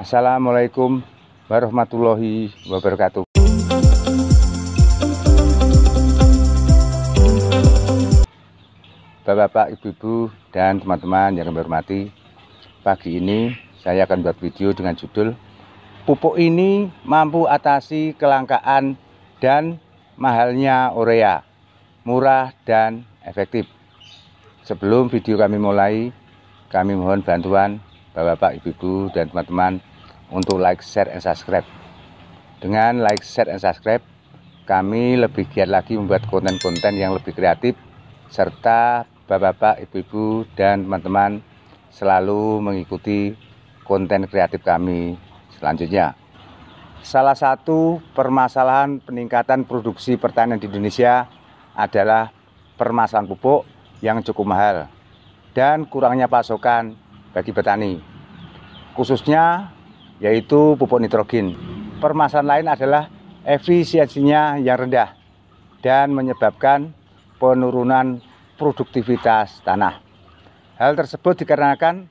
Assalamualaikum warahmatullahi wabarakatuh. Bapak-bapak, ibu-ibu, dan teman-teman yang kami hormati, pagi ini saya akan buat video dengan judul Pupuk ini mampu atasi kelangkaan dan mahalnya urea, murah dan efektif. Sebelum video kami mulai, kami mohon bantuan Bapak-bapak, ibu-ibu, dan teman-teman untuk like, share, and subscribe. Dengan like, share, and subscribe, kami lebih giat lagi membuat konten-konten yang lebih kreatif, serta bapak-bapak, ibu-ibu, dan teman-teman selalu mengikuti konten kreatif kami selanjutnya. Salah satu permasalahan peningkatan produksi pertanian di Indonesia adalah permasalahan pupuk yang cukup mahal dan kurangnya pasokan bagi petani. Khususnya yaitu pupuk nitrogen. Permasalahan lain adalah efisiensinya yang rendah dan menyebabkan penurunan produktivitas tanah. Hal tersebut dikarenakan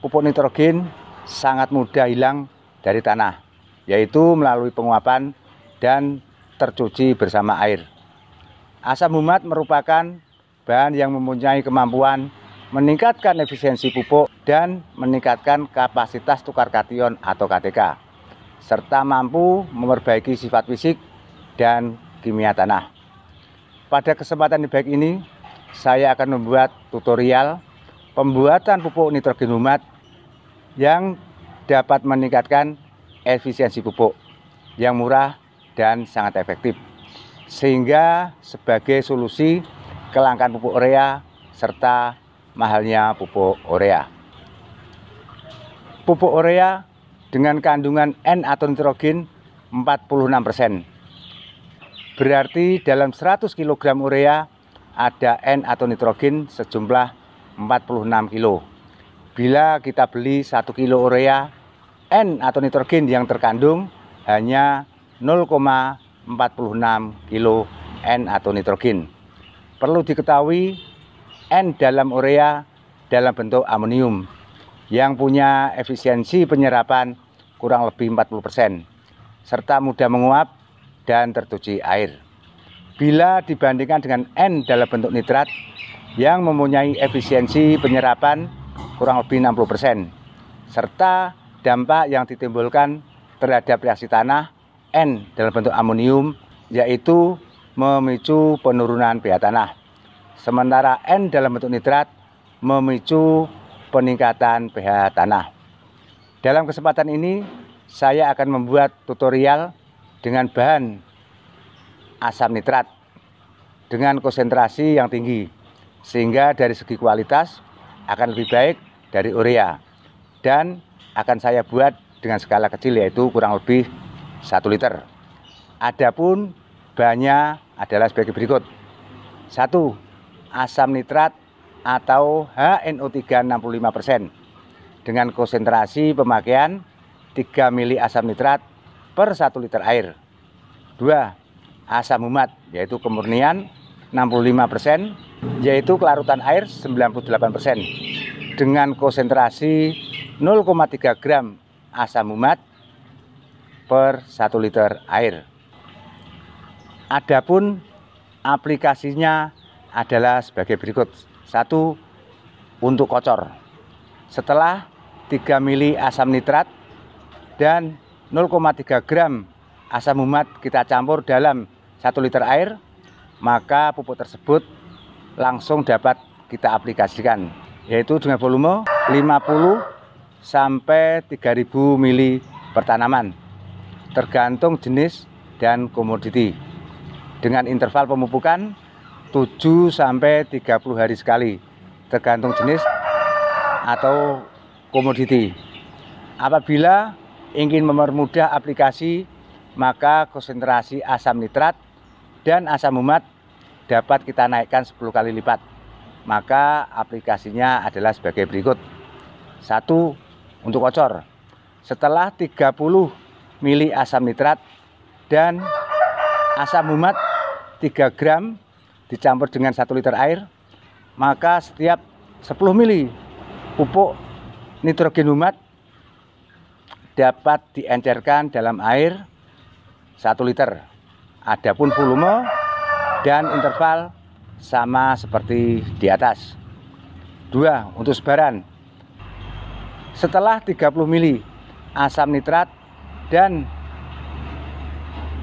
pupuk nitrogen sangat mudah hilang dari tanah, yaitu melalui penguapan dan tercuci bersama air. Asam humat merupakan bahan yang mempunyai kemampuan meningkatkan efisiensi pupuk dan meningkatkan kapasitas tukar kation atau KTK, serta mampu memperbaiki sifat fisik dan kimia tanah. Pada kesempatan di baik ini, saya akan membuat tutorial pembuatan pupuk nitrogen humat yang dapat meningkatkan efisiensi pupuk yang murah dan sangat efektif sehingga sebagai solusi kelangkaan pupuk urea serta mahalnya pupuk urea. Pupuk urea dengan kandungan N atau nitrogen 46%. Berarti dalam 100 kg urea ada N atau nitrogen sejumlah 46 kilo. Bila kita beli 1 kilo urea, N atau nitrogen yang terkandung hanya 0,46 kilo N atau nitrogen. Perlu diketahui N dalam urea dalam bentuk amonium yang punya efisiensi penyerapan kurang lebih 40% serta mudah menguap dan tercuci air. Bila dibandingkan dengan N dalam bentuk nitrat yang mempunyai efisiensi penyerapan kurang lebih 60% serta dampak yang ditimbulkan terhadap reaksi tanah N dalam bentuk amonium yaitu memicu penurunan pH tanah. Sementara N dalam bentuk nitrat memicu peningkatan pH tanah. Dalam kesempatan ini, saya akan membuat tutorial dengan bahan asam nitrat dengan konsentrasi yang tinggi, sehingga dari segi kualitas akan lebih baik dari urea. Dan akan saya buat dengan skala kecil yaitu kurang lebih 1 liter. Adapun banyak adalah sebagai berikut. 1 asam nitrat atau HNO3 65% dengan konsentrasi pemakaian 3 mili asam nitrat per 1 liter air. 2. Asam umat yaitu kemurnian 65% yaitu kelarutan air 98% dengan konsentrasi 0,3 gram asam umat per 1 liter air. Adapun aplikasinya adalah sebagai berikut. Satu, untuk kocor. Setelah 3 mili asam nitrat dan 0,3 gram asam umat kita campur dalam 1 liter air, maka pupuk tersebut langsung dapat kita aplikasikan, yaitu dengan volume 50 sampai 3000 mili pertanaman, tergantung jenis dan komoditi. Dengan interval pemupukan 7 sampai 30 hari sekali tergantung jenis atau komoditi. Apabila ingin mempermudah aplikasi, maka konsentrasi asam nitrat dan asam umat dapat kita naikkan 10 kali lipat. Maka aplikasinya adalah sebagai berikut. satu Untuk kocor. Setelah 30 mili asam nitrat dan asam umat 3 gram dicampur dengan 1 liter air maka setiap 10 mili pupuk nitrogen umat dapat diencerkan dalam air 1 liter. Adapun volume dan interval sama seperti di atas. Dua Untuk sebaran. Setelah 30 mili asam nitrat dan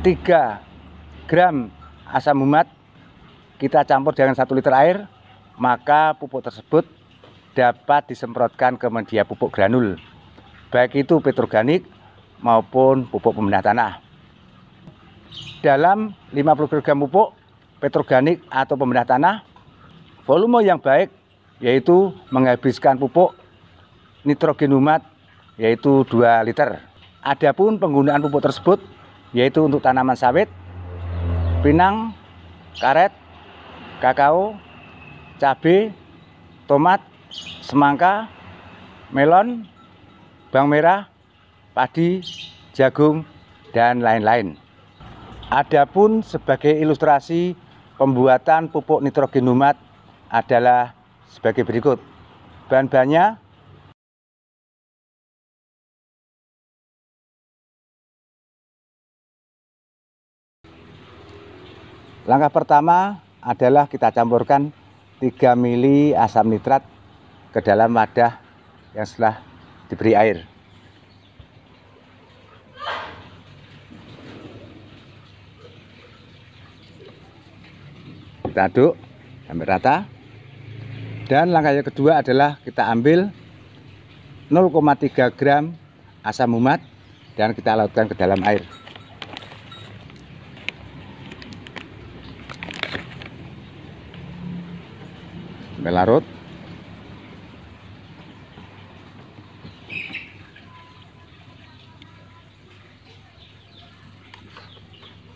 3 gram asam umat kita campur dengan satu liter air, maka pupuk tersebut dapat disemprotkan ke media pupuk granul, baik itu petroganik maupun pupuk pembenah tanah. Dalam 50 kg pupuk petroganik atau pembenah tanah, volume yang baik yaitu menghabiskan pupuk nitrogen umat yaitu 2 liter. Adapun penggunaan pupuk tersebut yaitu untuk tanaman sawit, pinang, karet, kakao, cabe, tomat, semangka, melon, bawang merah, padi, jagung, dan lain-lain. Adapun sebagai ilustrasi pembuatan pupuk nitrogen humat adalah sebagai berikut. Bahan-bahannya Langkah pertama, adalah kita campurkan 3 mili asam nitrat ke dalam wadah yang setelah diberi air. Kita aduk sampai rata. Dan langkah yang kedua adalah kita ambil 0,3 gram asam umat dan kita larutkan ke dalam air. sampai larut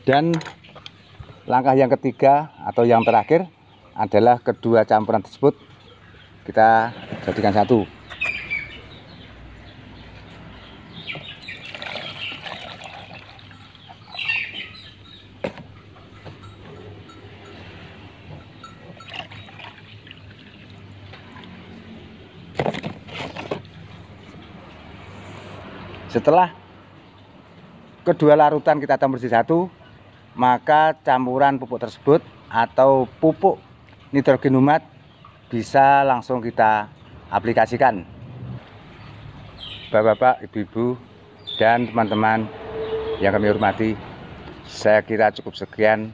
dan langkah yang ketiga atau yang terakhir adalah kedua campuran tersebut kita jadikan satu Setelah kedua larutan kita campur di satu, maka campuran pupuk tersebut atau pupuk nitrogen umat bisa langsung kita aplikasikan. Bapak-bapak, ibu-ibu, dan teman-teman yang kami hormati, saya kira cukup sekian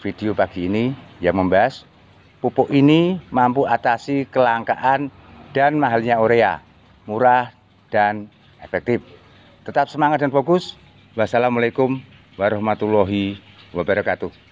video pagi ini yang membahas pupuk ini mampu atasi kelangkaan dan mahalnya urea, murah dan efektif. Tetap semangat dan fokus. Wassalamualaikum warahmatullahi wabarakatuh.